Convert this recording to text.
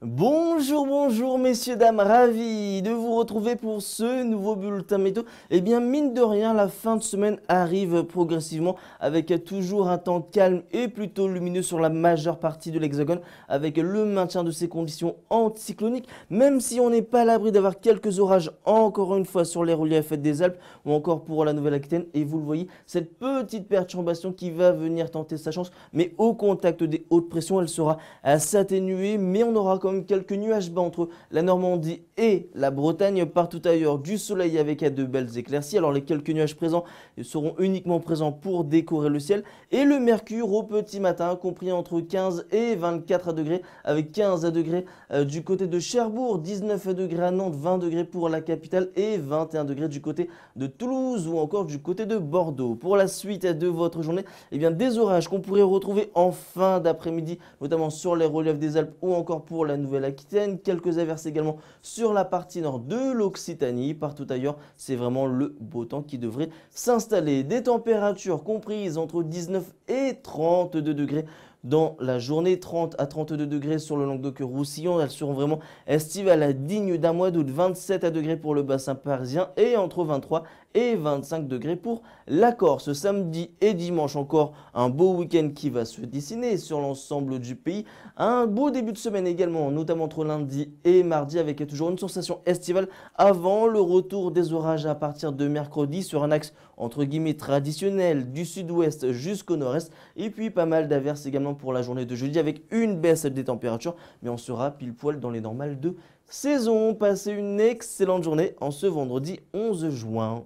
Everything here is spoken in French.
Bonjour, bonjour messieurs, dames, ravi de vous retrouver pour ce nouveau bulletin météo. Eh bien, mine de rien, la fin de semaine arrive progressivement avec toujours un temps calme et plutôt lumineux sur la majeure partie de l'hexagone avec le maintien de ces conditions anticycloniques, même si on n'est pas à l'abri d'avoir quelques orages encore une fois sur les reliefs des Alpes ou encore pour la Nouvelle-Aquitaine. Et vous le voyez, cette petite perturbation qui va venir tenter sa chance, mais au contact des hautes pressions, elle sera à s'atténuer, mais on aura quelques nuages bas entre la Normandie et la Bretagne. Partout ailleurs, du soleil avec de belles éclaircies. Alors les quelques nuages présents seront uniquement présents pour décorer le ciel. Et le mercure au petit matin, compris entre 15 et 24 degrés, avec 15 degrés euh, du côté de Cherbourg, 19 degrés à Nantes, 20 degrés pour la capitale et 21 degrés du côté de Toulouse ou encore du côté de Bordeaux. Pour la suite de votre journée, eh bien, des orages qu'on pourrait retrouver en fin d'après-midi, notamment sur les reliefs des Alpes ou encore pour la Nouvelle-Aquitaine, quelques averses également sur la partie nord de l'Occitanie. Partout ailleurs, c'est vraiment le beau temps qui devrait s'installer. Des températures comprises entre 19 et 32 degrés dans la journée, 30 à 32 degrés sur le Languedoc-Roussillon. Elles seront vraiment estivales, digne d'un mois d'août, 27 à degrés pour le bassin parisien et entre 23 et 25 degrés pour la Corse. Samedi et dimanche encore, un beau week-end qui va se dessiner sur l'ensemble du pays. Un beau début de semaine également notamment entre lundi et mardi, avec toujours une sensation estivale avant le retour des orages à partir de mercredi sur un axe entre guillemets traditionnel du sud-ouest jusqu'au nord-est. Et puis pas mal d'averses également pour la journée de jeudi avec une baisse des températures, mais on sera pile poil dans les normales de saison. Passez une excellente journée en ce vendredi 11 juin.